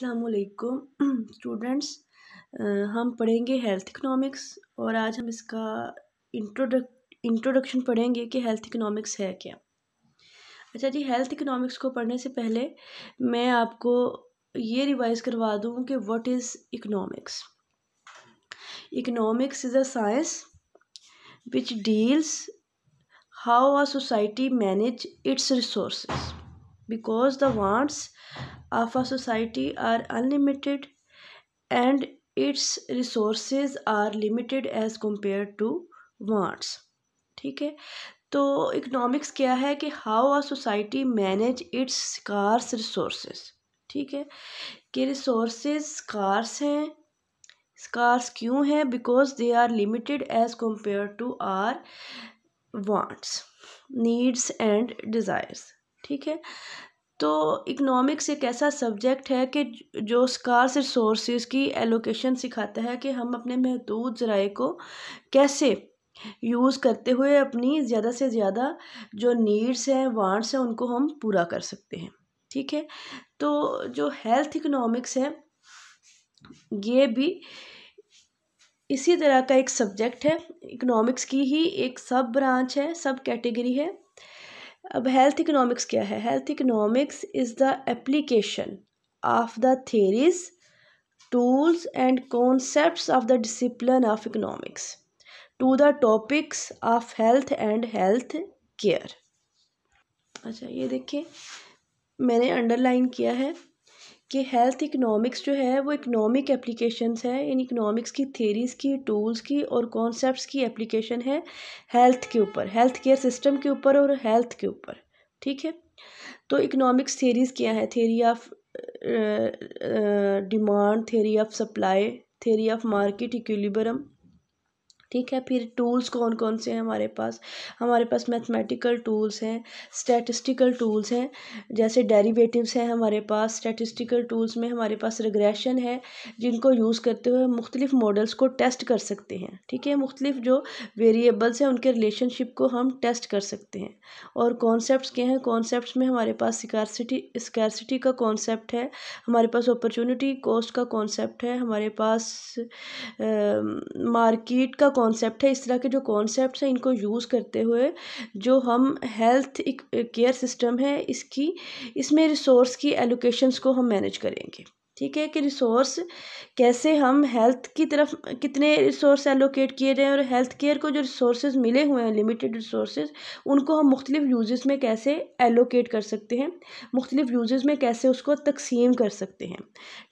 असलकुम स्टूडेंट्स हम पढ़ेंगे हेल्थ इकोनॉमिक्स और आज हम इसका इंट्रोडक्ट इंट्रोडक्शन पढ़ेंगे कि हेल्थ इकोनॉमिक्स है क्या अच्छा जी हेल्थ इकोनॉमिक्स को पढ़ने से पहले मैं आपको ये रिवाइज करवा दूँ कि what is economics economics is a science which deals how our society manage its resource because the wants of a society are unlimited and its resources are limited as compared to wants ठीक है तो economics क्या है कि how our society manage its scarce resource ठीक है कि resource scarce हैं स्कार्स क्यों हैं because they are limited as compare to our wants needs and desires ठीक है तो इकनॉमिक्स एक ऐसा सब्जेक्ट है कि जो स्कार्स रिसोर्सेज की एलोकेशन सिखाता है कि हम अपने महदूद ज़राए को कैसे यूज़ करते हुए अपनी ज़्यादा से ज़्यादा जो नीड्स हैं वांट्स हैं उनको हम पूरा कर सकते हैं ठीक है तो जो हेल्थ इकनॉमिक्स है ये भी इसी तरह का एक सब्जेक्ट है इकनॉमिक्स की ही एक सब ब्रांच है सब कैटेगरी है अब हेल्थ इकोनॉमिक्स क्या है health economics is the application of the theories tools and concepts of the discipline of economics to the topics of health and health care अच्छा ये देखिए मैंने अंडरलाइन किया है कि हेल्थ इकनॉमिक्स जो है वो इकनॉमिक एप्लीकेशंस है इन इकनॉमिक्स की थेरीज़ की टूल्स की और कॉन्सेप्ट्स की एप्लीकेशन है हेल्थ के ऊपर हेल्थ केयर सिस्टम के ऊपर और हेल्थ के ऊपर ठीक है तो इकनॉमिक्स थेरीज़ क्या है theory of demand theory of supply theory of market equilibrium ठीक है फिर टूल्स कौन कौन से हैं हमारे पास हमारे पास मैथमेटिकल टूल्स हैं स्टैटिस्टिकल टूल्स हैं जैसे डेरिवेटिव्स हैं हमारे पास स्टैटिस्टिकल टूल्स में हमारे पास रिग्रेशन है जिनको यूज़ करते हुए मुख्तलिफ़ मॉडल्स को टेस्ट कर सकते हैं ठीक है मुख्तलिफ जो वेरिएबल्स हैं उनके रिलेशनशिप को हम टेस्ट कर सकते हैं और कॉन्सेप्ट के हैं कॉन्सेप्ट में हमारे पास स्कैरसिटी स्कैरसिटी का कॉन्सेप्ट है हमारे पास अपॉर्चुनिटी कॉस्ट का कॉन्सेप्ट है हमारे पास मार्किट का कॉन्सेप्ट है इस तरह के जो कॉन्सेप्ट हैं इनको यूज़ करते हुए जो हम हेल्थ केयर सिस्टम है इसकी इसमें रिसोर्स की एलोकेशंस को हम मैनेज करेंगे ठीक है कि रिसोर्स कैसे हम हेल्थ की तरफ कितने रिसोर्स एलोकेट किए जाएँ और हेल्थ केयर को जो रिसोर्स मिले हुए हैं लिमिटेड रिसोर्स उनको हम मुख्तलिफ़ यूजेस में कैसे एलोकेट कर सकते हैं मुख्तलिफ़ यूज़ में कैसे उसको तकसीम कर सकते हैं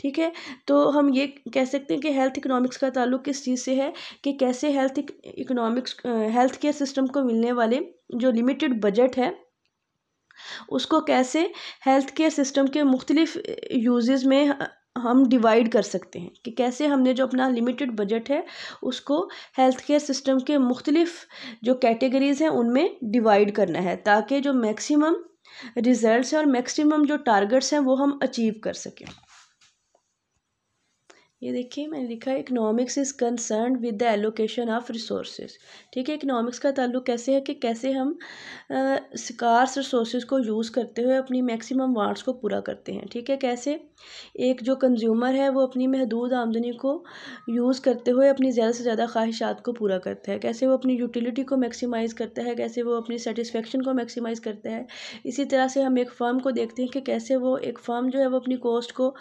ठीक है तो हम ये कह सकते हैं कि हेल्थ इकनॉमिक्स का ताल्लुक किस चीज़ से है कि कैसे health economics health care system को मिलने वाले जो लिमिटेड बजट है उसको कैसे हेल्थ केयर सिस्टम के मुख्तलिफ़ यूज़ में हम डिवाइड कर सकते हैं कि कैसे हमने जो अपना लिमिटेड बजट है उसको हेल्थ केयर सिस्टम के मुख्तलिफ जो कैटेगरीज़ हैं उनमें डिवाइड करना है ताकि जो मैक्सिमम रिज़ल्ट्स और मैक्सिमम जो टारगेट्स हैं वो हम अचीव कर सकें ये देखिए मैंने लिखा है economics is concern with the allocation of resource ठीक है इकनॉमिक्स का ताल्लुक कैसे है कि कैसे हम स्कार्स रिसोर्स को यूज़ करते हुए अपनी मैक्सिमम वांट्स को पूरा करते हैं ठीक है कैसे एक जो कंज्यूमर है वो अपनी महदूद आमदनी को यूज़ करते हुए अपनी ज़्यादा से ज़्यादा ख्वाहिशात को पूरा करता है कैसे वो अपनी यूटिलिटी को मैक्सीमाइज़ करता है कैसे वो अपनी सेटिसफेक्शन को मैक्सीमाइज़ करता है इसी तरह से हम एक फर्म को देखते हैं कि कैसे वो एक फर्म जो है वो अपनी कॉस्ट को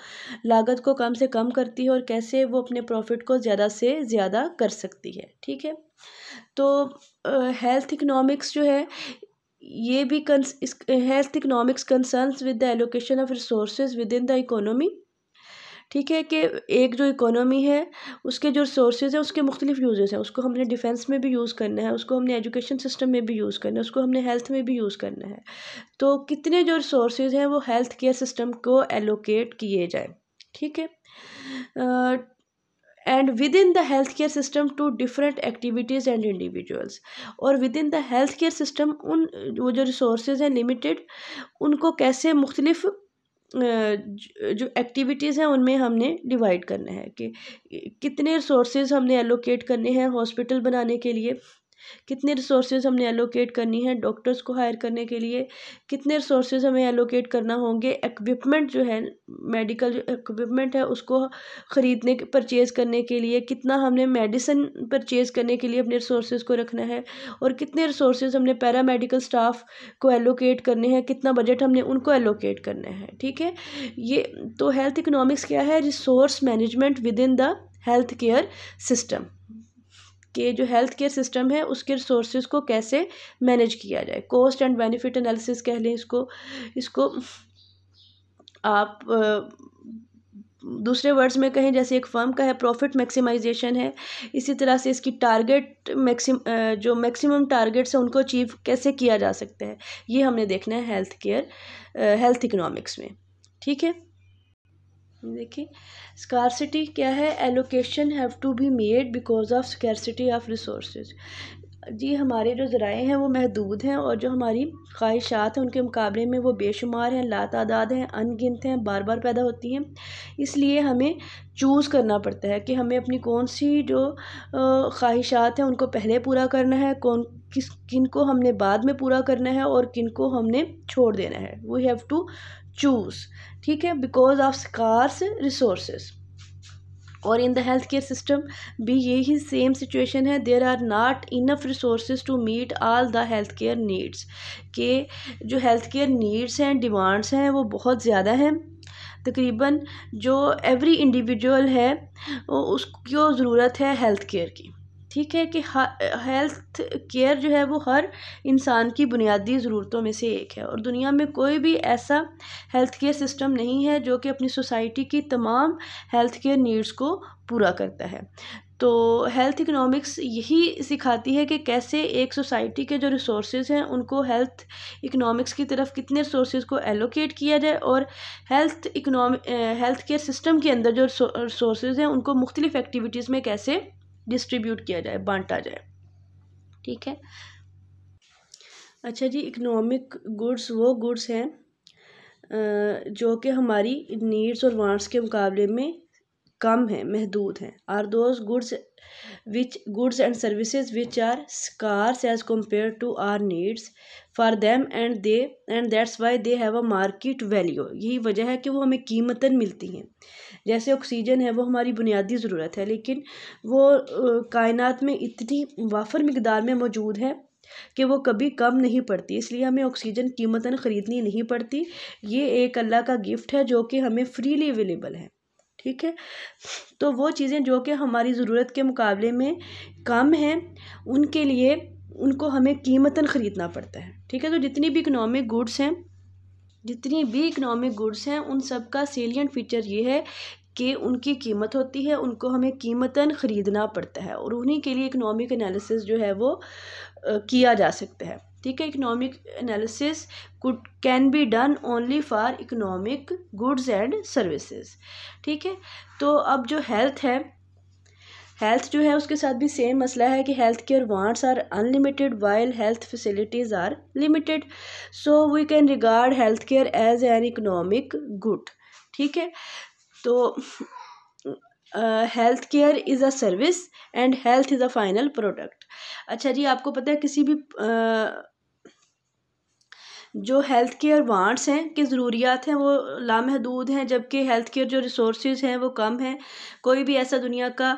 लागत को कम से कम करती है और कैसे वो अपने प्रॉफिट को ज़्यादा से ज़्यादा कर सकती है ठीक है तो हेल्थ इकनॉमिक्स जो है ये भी cons health economics concern with the allocation of resource within the economy ठीक है कि एक जो इकोनॉमी है उसके जो रिसोर्सेज हैं उसके मुख्तलिफ यूजेस हैं उसको हमने डिफेंस में भी यूज़ करना है उसको हमने एजुकेशन सिस्टम में भी यूज़ करना है उसको हमने हेल्थ में भी यूज़ करना है तो कितने जो रिसोर्सेज हैं वो हेल्थ केयर सिस्टम को एलोकेट किए जाएँ ठीक है and within the health care system to different activities and individuals और within the health care system उन वो जो रिसोर्स हैं लिमिटेड उनको कैसे मुख्तलिफ uh, जो एक्टिविटीज़ हैं उनमें हमने डिवाइड करना है कि कितने रिसोर्स हमने एलोकेट करने हैं हॉस्पिटल बनाने के लिए कितने रिसोर्सेज हमने एलोकेट करनी है डॉक्टर्स को हायर करने के लिए कितने रिसोर्सेज हमें एलोकेट करना होंगे इक्विपमेंट जो है मेडिकल जो इक्विपमेंट है उसको ख़रीदने परचेज़ करने के लिए कितना हमने मेडिसिन परचेज़ करने के लिए अपने रिसोर्सेज को रखना है और कितने रिसोर्सेज हमने पैरामेडिकल स्टाफ को एलोकेट करने हैं कितना बजट हमने उनको एलोकेट करना है ठीक है ये तो हेल्थ इकोनॉमिक्स क्या है resource management within the health care system के जो हेल्थ केयर सिस्टम है उसके रिसोर्सेज को कैसे मैनेज किया जाए कॉस्ट एंड बेनिफिट एनालिसिस कह लें इसको इसको आप दूसरे वर्ड्स में कहें जैसे एक फर्म का है प्रॉफिट मैक्सिमाइजेशन है इसी तरह से इसकी टारगेट मैक्सिम जो मैक्सिमम टारगेट्स हैं उनको अचीव कैसे किया जा सकता है ये हमने देखना है हेल्थ केयर हेल्थ इकोनॉमिक्स में ठीक है देखिए स्कॉर्सिटी क्या है allocation have to be made because of scarcity of resource जी हमारे जो ज़राए हैं वो महदूद हैं और जो हमारी ख्वाहिशात हैं उनके मुकाबले में वो बेशुमार हैं लातादाद हैं अनगिनत हैं बार बार पैदा होती हैं इसलिए हमें चूज़ करना पड़ता है कि हमें अपनी कौन सी जो ख्वाहिशात हैं उनको पहले पूरा करना है कौन किस किन को हमने बाद में पूरा करना है और किन को हमने छोड़ देना है वी हैव टू चूज़ ठीक है बिकॉज ऑफ स्कार्स रिसोर्स और in the health care system भी यही सेम सिचुएशन है there are not enough resource to meet all the health care needs के जो हेल्थ केयर नीड्स हैं डिमांड्स हैं वो बहुत ज़्यादा हैं तकरीबन जो एवरी इंडिविजुअल है उसको ज़रूरत है हेल्थ केयर की ठीक है कि हेल्थ केयर जो है वो हर इंसान की बुनियादी ज़रूरतों में से एक है और दुनिया में कोई भी ऐसा हेल्थ केयर सिस्टम नहीं है जो कि अपनी सोसाइटी की तमाम हेल्थ केयर नीड्स को पूरा करता है तो हेल्थ इकोनॉमिक्स यही सिखाती है कि कैसे एक सोसाइटी के जो रिसोर्स हैं उनको हेल्थ इकोनॉमिक्स की तरफ कितने रिसोर्स को एलोकेट किया जाए और health economic health care system के अंदर जो रिसोर्स हैं उनको मुख्तलिफ एक्टिविटीज़ में कैसे डिस्ट्रीब्यूट किया जाए बांटा जाए ठीक है अच्छा जी इकोनॉमिक गुड्स वो गुड्स हैं जो कि हमारी नीड्स और वांट्स के मुकाबले में कम हैं महदूद हैं are those goods which goods and services which are scarce as compare to our needs for them and they and that's why they have a market value यही वजह है कि वो हमें कीमतन मिलती हैं जैसे ऑक्सीजन है वो हमारी बुनियादी ज़रूरत है लेकिन वो कायनात में इतनी वाफर मकदार में मौजूद है कि वो कभी कम नहीं पड़ती इसलिए हमें ऑक्सीजन कीमतन ख़रीदनी नहीं पड़ती ये एक अल्लाह का गिफ्ट है जो कि हमें फ्रीली अवेलेबल है ठीक है तो वो चीज़ें जो कि हमारी ज़रूरत के मुकाबले में कम हैं उनके लिए उनको हमें कीमतन ख़रीदना पड़ता है ठीक है तो जितनी भी इकनॉमिक गुड्स हैं जितनी भी इकनॉमिक गुड्स हैं उन सब का सेलियंट फीचर ये है कि उनकी कीमत होती है उनको हमें कीमतन ख़रीदना पड़ता है और उन्हीं के लिए इकनॉमिक एनालिसिस जो है वो किया जा सकता है ठीक है economic analysis could can be done only for economic goods and services ठीक है तो अब जो हेल्थ है हेल्थ जो है उसके साथ भी सेम मसला है कि health care wants are unlimited while health facilities are limited so we can regard health care as an economic good ठीक है तो health care is a service and health is a final product अच्छा जी आपको पता है किसी भी uh, जो हेल्थ केयर वांट्स हैं कि ज़रूरियात हैं वो लामहदूद हैं जबकि हेल्थ केयर जो रिसोर्स हैं वो कम हैं कोई भी ऐसा दुनिया का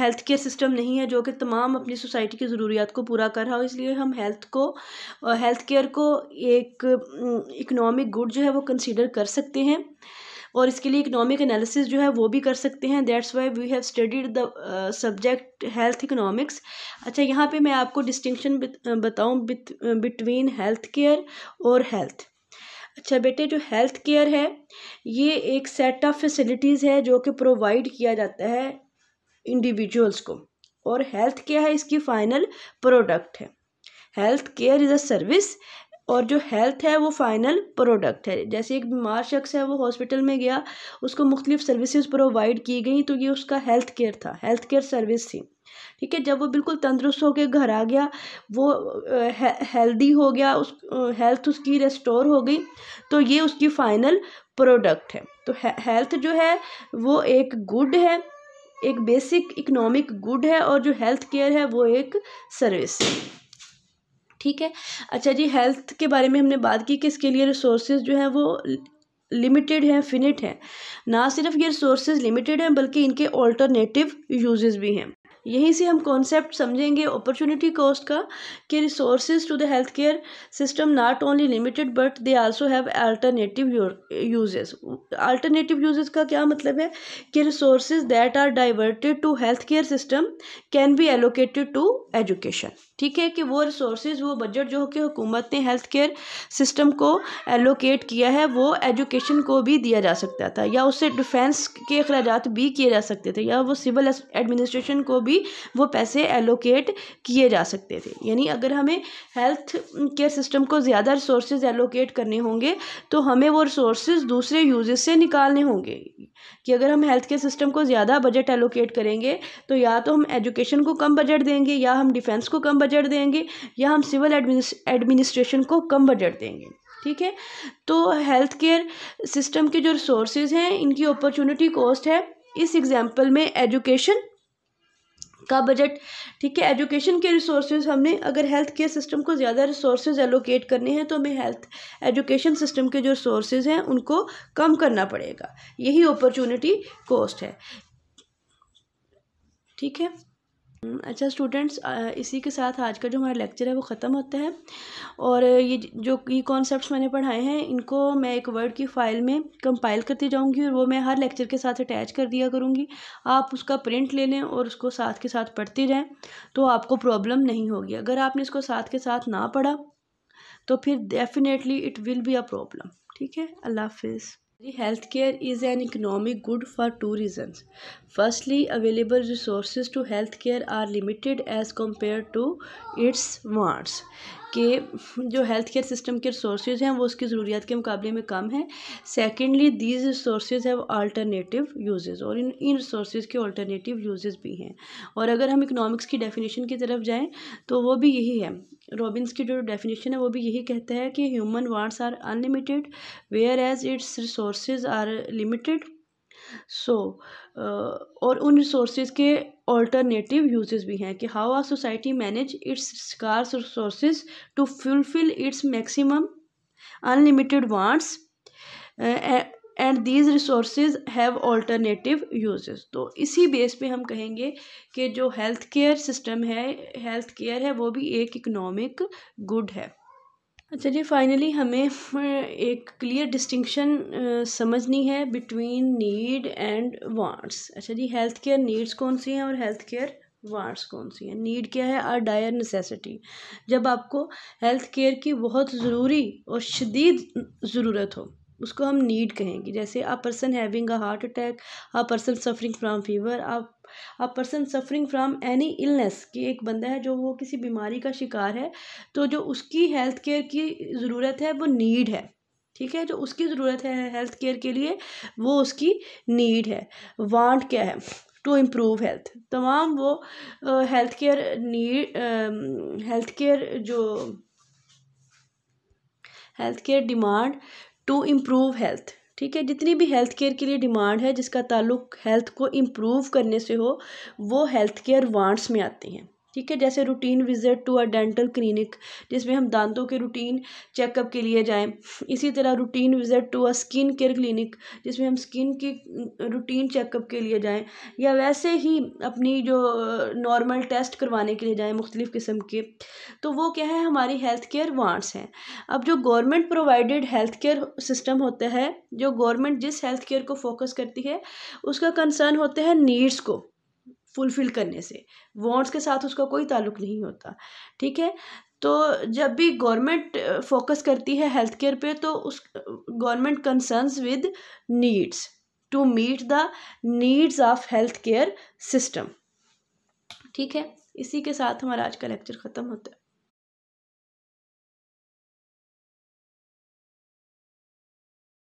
हेल्थ केयर सिस्टम नहीं है जो कि तमाम अपनी सोसाइटी की ज़रूरियात को पूरा कर रहा हो इसलिए हम हेल्थ को हेल्थ केयर को एक इकनॉमिक गुड जो है वो कंसिडर कर सकते हैं और इसके लिए इकनॉमिक एनालिसिस जो है वो भी कर सकते हैं that's why we have studied the subject health economics अच्छा यहाँ पे मैं आपको डिस्टिंक्शन बताऊँ बिटवीन हेल्थ केयर और हेल्थ अच्छा बेटे जो हेल्थ केयर है ये एक सेट ऑफ फैसिलिटीज़ है जो कि प्रोवाइड किया जाता है इंडिविजुअल्स को और हेल्थ केयर है इसकी फाइनल प्रोडक्ट है health care is a service और जो हेल्थ है वो फाइनल प्रोडक्ट है जैसे एक बीमार शख्स है वो हॉस्पिटल में गया उसको मुख्तलिफ सर्विसेज प्रोवाइड की गई तो ये उसका हेल्थ केयर था हेल्थ केयर सर्विस थी ठीक है जब वो बिल्कुल तंदुरुस्त होकर घर आ गया वो हे, हेल्दी हो गया उस हेल्थ उसकी रेस्टोर हो गई तो ये उसकी फाइनल प्रोडक्ट है तो हे, हेल्थ जो है वो एक गुड है एक बेसिक इकोनॉमिक गुड है और जो हेल्थ केयर है वो एक सर्विस है ठीक है अच्छा जी हेल्थ के बारे में हमने बात की कि इसके लिए रिसोर्सेज जो हैं वो लिमिटेड हैं फिनिट हैं ना सिर्फ ये रिसोर्सेज लिमिटेड हैं बल्कि इनके ऑल्टरनेटिव यूजेस भी हैं यहीं से हम कॉन्सेप्ट समझेंगे अपॉर्चुनिटी कॉस्ट का कि resources to the health care system not only limited but they also have alternative uses alternative uses का क्या मतलब है कि resources that are diverted to health care system can be allocated to education ठीक है कि वो रिसोर्सेज वो बजट जो कि हुकूमत ने हेल्थ केयर सिस्टम को एलोकेट किया है वो एजुकेशन को भी दिया जा सकता था या उससे डिफेंस के अखराज भी किए जा सकते थे या वो सिविल एडमिनिस्ट्रेशन को भी वो पैसे एलोकेट किए जा सकते थे यानी अगर हमें हेल्थ केयर सिस्टम को ज़्यादा रिसोर्स एलोकेट करने होंगे तो हमें वो रिसोर्स दूसरे यूज़ से निकालने होंगे कि अगर हम हेल्थ केयर सिस्टम को ज़्यादा बजट एलोकेट करेंगे तो या तो हम एजुकेशन को कम बजट देंगे या हम डिफेंस को कम बजट बजट देंगे या हम सिविल एडमिनिस्ट्रेशन को कम बजट देंगे ठीक है तो हेल्थ केयर सिस्टम के जो रिसोर्सेज हैं इनकी अपॉर्चुनिटी कॉस्ट है इस एग्जाम्पल में एजुकेशन का बजट ठीक है एजुकेशन के रिसोर्सेज हमने अगर हेल्थ केयर सिस्टम को ज़्यादा रिसोर्सेज एलोकेट करने हैं तो हमें हेल्थ एजुकेशन सिस्टम के जो रिसोर्सेज हैं उनको कम करना पड़ेगा यही अपॉर्चुनिटी कॉस्ट है ठीक है अच्छा स्टूडेंट्स इसी के साथ आज का जो हमारा लेक्चर है वो ख़त्म होता है और ये जो ये कॉन्सेप्ट्स मैंने पढ़ाए हैं इनको मैं एक वर्ड की फ़ाइल में कंपाइल करती जाऊंगी और वो मैं हर लेक्चर के साथ अटैच कर दिया करूँगी आप उसका प्रिंट ले लें और उसको साथ के साथ पढ़ती जाएँ तो आपको प्रॉब्लम नहीं होगी अगर आपने इसको साथ के साथ ना पढ़ा तो फिर definitely it will be a problem ठीक है अल्लाह हाफिज़ care is is an economic good for two reasons. Firstly, available resources to healthcare are limited as compared to its wants. के जो हेल्थ केयर सिस्टम के रिसोर्स हैं वो उसकी ज़रूरियात के मुकाबले में कम है secondly these resource have alternative uses और इन इन रिसोर्स के अल्टरनेटिव यूजेज़ भी हैं और अगर हम इकनॉमिक्स की डेफिनेशन की तरफ जाएँ तो वो भी यही है रॉबिन्स की जो डेफिनेशन है वो भी यही कहता है कि human wants are unlimited whereas its resource are limited so और उन रिसोर्स के ऑल्टरनेटिव यूज भी हैं कि how our society manage its scarce resource to fulfil its maximum unlimited wants and these resources have alternative uses तो इसी base पे हम कहेंगे कि जो हेल्थ केयर सिस्टम है हेल्थ केयर है वो भी एक इकोनॉमिक गुड है अच्छा जी फाइनली हमें एक क्लियर डिस्टिंक्शन समझनी है बिटवीन नीड एंड वांट्स अच्छा जी हेल्थ केयर नीड्स कौन सी हैं और हेल्थ केयर वांट्स कौन सी हैं नीड क्या है आर डायर नेसेसिटी जब आपको हेल्थ केयर की बहुत ज़रूरी और शदीद ज़रूरत हो उसको हम नीड कहेंगे जैसे a person having a heart attack a person suffering from fever a person suffering from any illness कि एक बंदा है जो वो किसी बीमारी का शिकार है तो जो उसकी हेल्थ केयर की ज़रूरत है वो नीड है ठीक है जो उसकी ज़रूरत है हेल्थ केयर के लिए वो उसकी नीड है वांट क्या है टू इम्प्रूव हेल्थ तमाम वो health care need health care जो health care demand to improve health ठीक है जितनी भी हेल्थ केयर के लिए डिमांड है जिसका ताल्लुक हेल्थ को इम्प्रूव करने से हो वो हेल्थ केयर वांट्स में आती हैं ठीक है जैसे routine visit to a dental clinic जिसमें हम दांतों के रूटीन चेकअप के लिए जाएं इसी तरह routine visit to a skin care clinic जिसमें हम स्किन की रूटीन चेकअप के लिए जाएं या वैसे ही अपनी जो नॉर्मल टेस्ट करवाने के लिए जाएं मुख्तलिफ़ किस्म के तो वो क्या है हमारी हेल्थ केयर वांट्स हैं अब जो government provided health care system होता है जो गवर्नमेंट जिस हेल्थ केयर को फोकस करती है उसका कंसर्न होता है नीड्स को फुलफ़िल करने से वॉन्ट्स के साथ उसका कोई ताल्लुक नहीं होता ठीक है तो जब भी गवर्नमेंट फोकस करती है हेल्थ केयर पे तो उस government concerns with needs to meet the needs of health care system ठीक है इसी के साथ हमारा आज का लेक्चर ख़त्म होता है